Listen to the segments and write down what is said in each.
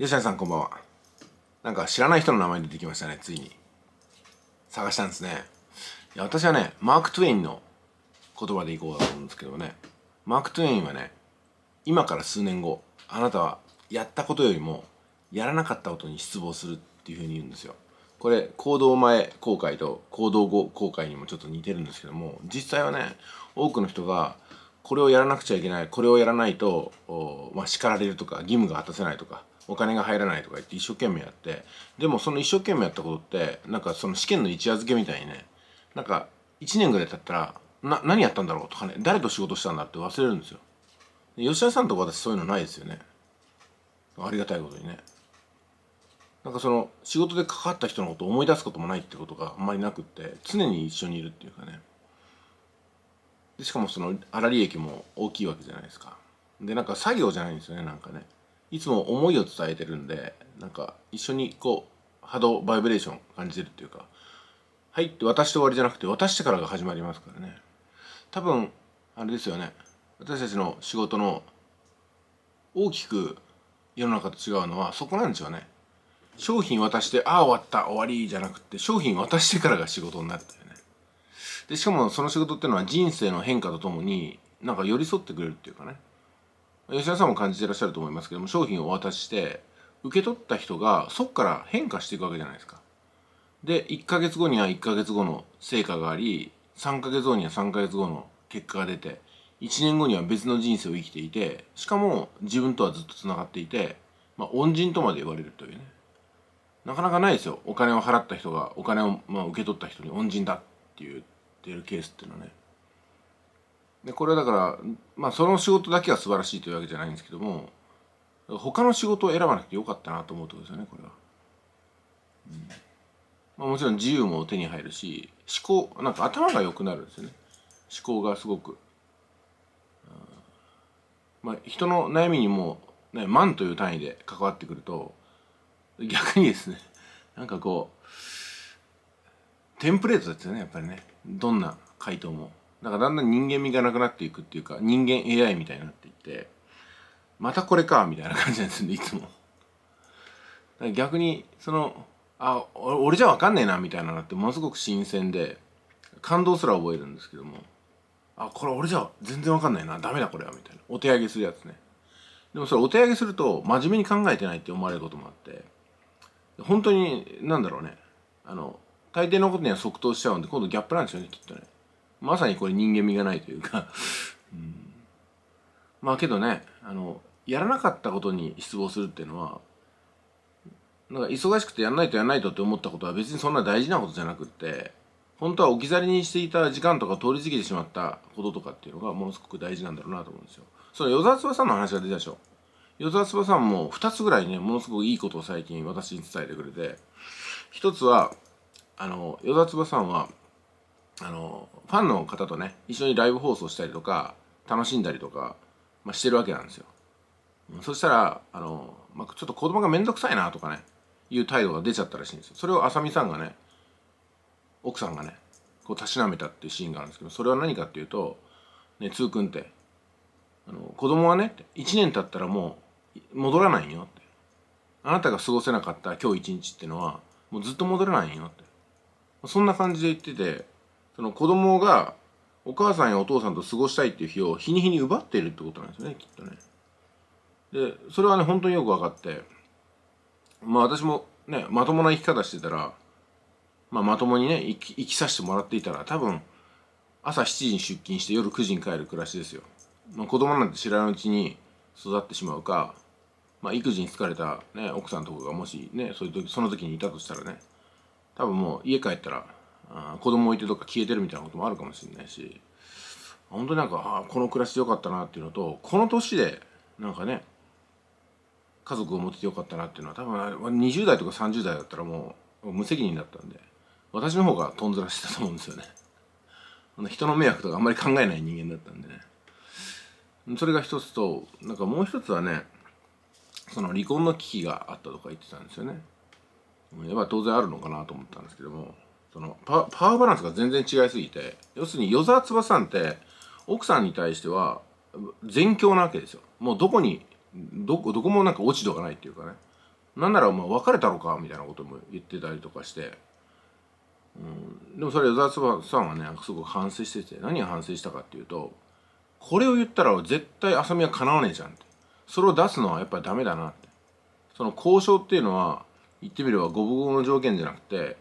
吉谷さんこんばんはなんか知らない人の名前出てきましたねついに探したんですねいや私はねマーク・トゥエインの言葉でいこうと思うんですけどねマーク・トゥエインはね今から数年後あなたはやったことよりもやらなかったことに失望するっていうふうに言うんですよこれ行動前後悔と行動後後悔にもちょっと似てるんですけども実際はね多くの人がこれをやらなくちゃいけないこれをやらないと、まあ、叱られるとか義務が果たせないとかお金が入らないとか言って一生懸命やってでもその一生懸命やったことってなんかその試験の一夜漬けみたいにねなんか1年ぐらい経ったらな何やったんだろうとかね誰と仕事したんだって忘れるんですよ吉田さんとか私そういうのないですよねありがたいことにねなんかその仕事で関わった人のことを思い出すこともないってことがあんまりなくって常に一緒にいるっていうかねでしかもその粗利益も大きいわけじゃないですかでなんか作業じゃないんですよねなんかねいつも思いを伝えてるんでなんか一緒にこう波動バイブレーション感じてるっていうか「はい」って渡して終わりじゃなくて渡してからが始まりますからね多分あれですよね私たちの仕事の大きく世の中と違うのはそこなんですよね商品渡して「ああ終わった終わり」じゃなくて商品渡してからが仕事になるというねでしかもその仕事っていうのは人生の変化とともになんか寄り添ってくれるっていうかね吉田さんも感じてらっしゃると思いますけども商品をお渡しして受け取った人がそこから変化していくわけじゃないですか。で1ヶ月後には1ヶ月後の成果があり3ヶ月後には3ヶ月後の結果が出て1年後には別の人生を生きていてしかも自分とはずっとつながっていて、まあ、恩人とまで言われるというねなかなかないですよお金を払った人がお金を、まあ、受け取った人に恩人だって言ってるケースっていうのはねでこれはだからまあその仕事だけは素晴らしいというわけじゃないんですけども他の仕事を選ばなくてよかったなと思うとこですよねこれは、うんまあ、もちろん自由も手に入るし思考なんか頭が良くなるんですよね思考がすごく、まあ、人の悩みにも、ね、万という単位で関わってくると逆にですねなんかこうテンプレートですよねやっぱりねどんな回答も。なんかだんだん人間味がなくなっていくっていうか人間 AI みたいになっていってまたこれかみたいな感じなんですねいつも。逆にそのあ俺じゃわかんねえなみたいなのってものすごく新鮮で感動すら覚えるんですけどもあこれ俺じゃ全然わかんないなダメだこれはみたいなお手上げするやつねでもそれお手上げすると真面目に考えてないって思われることもあって本当になんだろうねあの大抵のことには即答しちゃうんで今度ギャップなんですよねきっとねまさにこれ人間味がないというか うん、まあけどねあのやらなかったことに失望するっていうのはなんか忙しくてやんないとやんないとって思ったことは別にそんな大事なことじゃなくって本当は置き去りにしていた時間とか通り過ぎてしまったこととかっていうのがものすごく大事なんだろうなと思うんですよ。その与沢翼さんの話が出たでしょ。与沢翼さんも二つぐらいね、ものすごくいいことを最近私に伝えてくれて、一つは、あの、与沢翼さんは、あのファンの方とね一緒にライブ放送したりとか楽しんだりとか、まあ、してるわけなんですよ、そしたらあの、まあ、ちょっと子供が面倒くさいなとかねいう態度が出ちゃったらしいんですよそれを浅見さんがね奥さんがねこうたしなめたっていうシーンがあるんですけどそれは何かっていうと「ね通君ってあの子供はね1年経ったらもう戻らないよ」って「あなたが過ごせなかった今日一日ってのはもうずっと戻らないよ」ってそんな感じで言っててその子供がお母さんやお父さんと過ごしたいっていう日を日に日に奪っているってことなんですねきっとねでそれはね本当によく分かってまあ私もねまともな生き方してたら、まあ、まともにね生き生きさせてもらっていたら多分朝7時に出勤して夜9時に帰る暮らしですよ、まあ、子供なんて知らないうちに育ってしまうか、まあ、育児に疲れた、ね、奥さんとかがもしねそういう時その時にいたとしたらね多分もう家帰ったらあ子供置いてどっか消えてるみたいなこともあるかもしれないし本当になんかあこの暮らしでよかったなっていうのとこの年でなんかね家族を持っててよかったなっていうのは多分20代とか30代だったらもう無責任だったんで私の方がとんずらしてたと思うんですよね人の迷惑とかあんまり考えない人間だったんでねそれが一つとなんかもう一つはねその離婚の危機があったとか言ってたんですよねやっぱ当然あるのかなと思ったんですけどもそのパワーバランスが全然違いすぎて要するに与沢翼さんって奥さんに対しては全強なわけですよもうどこにどこどこもなんか落ち度がないっていうかねなんならお前別れたのかみたいなことも言ってたりとかして、うん、でもそれ与沢翼さんはねすごく反省してて何が反省したかっていうとこれを言ったら絶対浅見は叶わねえじゃんってそれを出すのはやっぱりダメだなってその交渉っていうのは言ってみれば五分五分の条件じゃなくて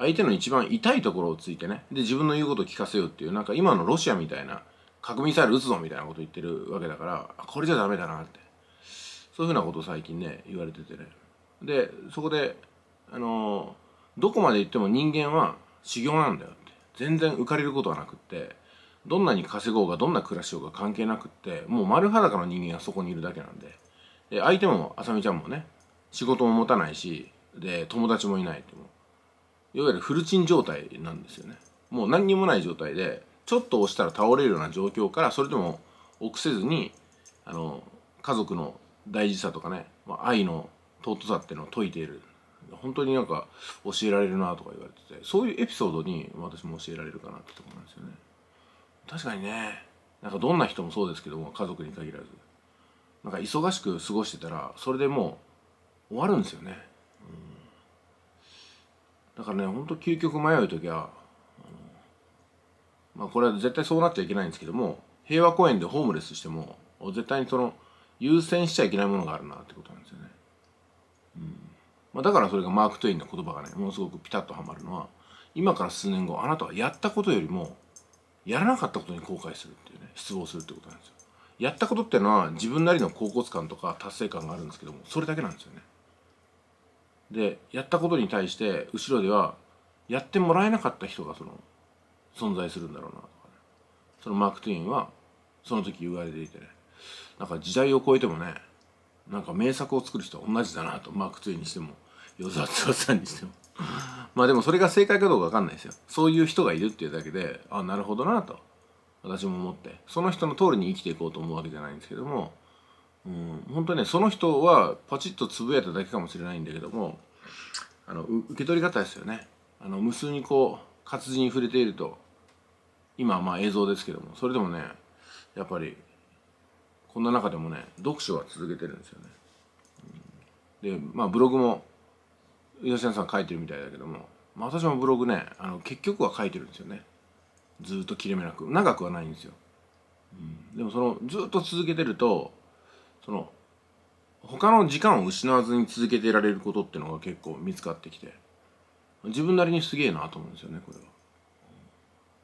相手の一番痛いところをついてねで自分の言うことを聞かせようっていうなんか今のロシアみたいな核ミサイル撃つぞみたいなこと言ってるわけだからこれじゃダメだなってそういうふうなことを最近ね言われててねでそこであのー、どこまで行っても人間は修行なんだよって全然浮かれることはなくってどんなに稼ごうがどんな暮らしようが関係なくってもう丸裸の人間がそこにいるだけなんでで相手もあさみちゃんもね仕事も持たないしで友達もいないっていわゆるフルチン状態なんですよねもう何にもない状態でちょっと押したら倒れるような状況からそれでも臆せずにあの家族の大事さとかね、まあ、愛の尊さっていうのを説いている本当になんか教えられるなとか言われててそういうエピソードに私も教えられるかなってとこなんですよね確かにねなんかどんな人もそうですけども家族に限らずなんか忙しく過ごしてたらそれでもう終わるんですよねだからねほんと究極迷う時はまあこれは絶対そうなっちゃいけないんですけども平和公園でホームレスしても絶対にその優先しちゃいけないものがあるなってことなんですよね、うんまあ、だからそれがマーク・トゥインの言葉がねものすごくピタッとはまるのは今から数年後あなたはやったことよりもやらなかったことに後悔するっていうね失望するってことなんですよやったことっていうのは自分なりの高骨感とか達成感があるんですけどもそれだけなんですよねでやったことに対して後ろではやってもらえなかった人がその存在するんだろうなとかねそのマーク・トゥインはその時言われていてねなんか時代を超えてもねなんか名作を作る人は同じだなとマーク・トゥインにしても与沢剛さんにしても まあでもそれが正解かどうか分かんないですよそういう人がいるっていうだけであなるほどなと私も思ってその人の通りに生きていこうと思うわけじゃないんですけどもうん、本当ねその人はパチッとつぶやいただけかもしれないんだけどもあの受け取り方ですよねあの無数にこう活字に触れていると今はまあ映像ですけどもそれでもねやっぱりこんな中でもね読書は続けてるんですよね、うん、でまあブログも吉田さん書いてるみたいだけども、まあ、私もブログねあの結局は書いてるんですよねずっと切れ目なく長くはないんですよ、うん、でもそのずっと続けてるとその他の時間を失わずに続けていられることってのが結構見つかってきて自分なりにすげえなと思うんですよねこれ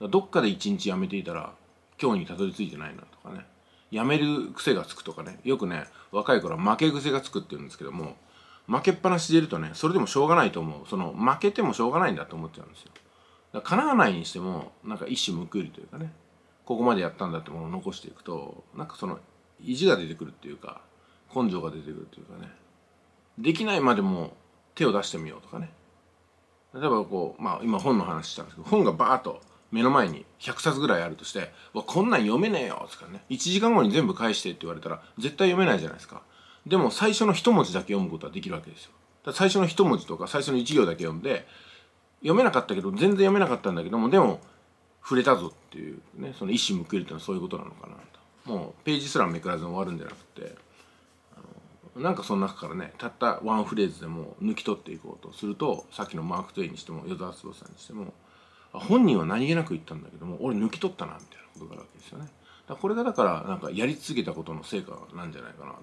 はどっかで一日やめていたら今日にたどり着いてないなとかねやめる癖がつくとかねよくね若い頃は負け癖がつくって言うんですけども負けっぱなしでいるとねそれでもしょうがないと思うその負けてもしょうがないんだと思っちゃうんですよだから叶わないにしてもなんか一矢報いるというかねここまでやったんだってものを残していくとなんかその意地が出てくるっていうか根性が出てくるっていうかねできないまでも手を出してみようとかね例えばこうまあ今本の話したんですけど本がバーッと目の前に100冊ぐらいあるとして「わこんなん読めねえよ」とかね1時間後に全部返してって言われたら絶対読めないじゃないですかでも最初の一文字だけ読むことはできるわけですよ最初の一文字とか最初の1行だけ読んで読めなかったけど全然読めなかったんだけどもでも触れたぞっていうねその意思報いるっていうのはそういうことなのかなと。もうページすらめくらずに終わるんじゃなくてなんかその中からねたったワンフレーズでも抜き取っていこうとするとさっきのマーク・トゥイにしても与沢坪さんにしても本人は何気なく言ったんだけども俺抜き取ったなみたいなことがあるわけですよね。だこれがだからなんかやり続けたことの成果なんじゃないかなと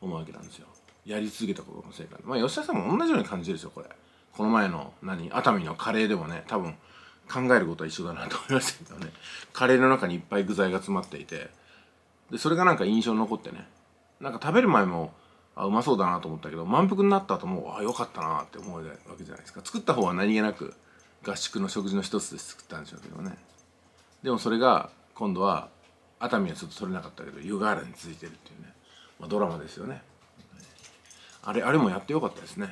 思うわけなんですよ。やり続けたことの成果。まあ吉田さんも同じように感じるですよこれ。この前の何熱海のカレーでもね多分考えることは一緒だなと思いましたけどねカレーの中にいっぱい具材が詰まっていてでそれがなんか印象に残ってねなんか食べる前もあうまそうだなと思ったけど満腹になった後もあよかったなって思うわけじゃないですか作った方は何気なく合宿の食事の一つで作ったんでしょうけどねでもそれが今度は熱海はちょっと取れなかったけど湯河原に続いてるっていうね、まあ、ドラマですよねあれあれもやってよかったですね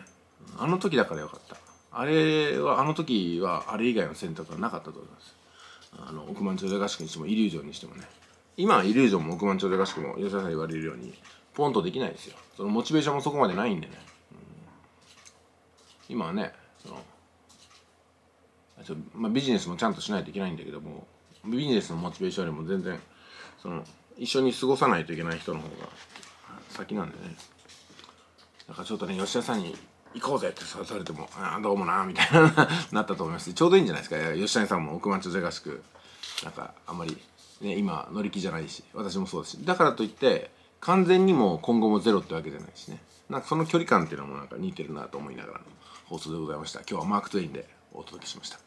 あの時だからよかったあれはあの時はあれ以外の選択はなかったと思いますあの億万長者合宿にしてもイリュージョンにしてもね今イリュージョンも億万長者合宿も吉田さん言われるようにポンとできないですよそのモチベーションもそこまでないんでね、うん、今はねそのちょ、まあ、ビジネスもちゃんとしないといけないんだけどもビジネスのモチベーションよりも全然その一緒に過ごさないといけない人の方が先なんでねだからちょっとね吉田さんに行こうぜってさされても、ああ、どうもな、みたいななったと思います。ちょうどいいんじゃないですか。吉田さんも億万長者合宿、なんか、あんまりね、今乗り気じゃないし私もそうだしだからといって完全にも今後もゼロってわけじゃないしねなんかその距離感っていうのもなんか似てるなと思いながらの放送でございました今日はマーク・トゥインでお届けしました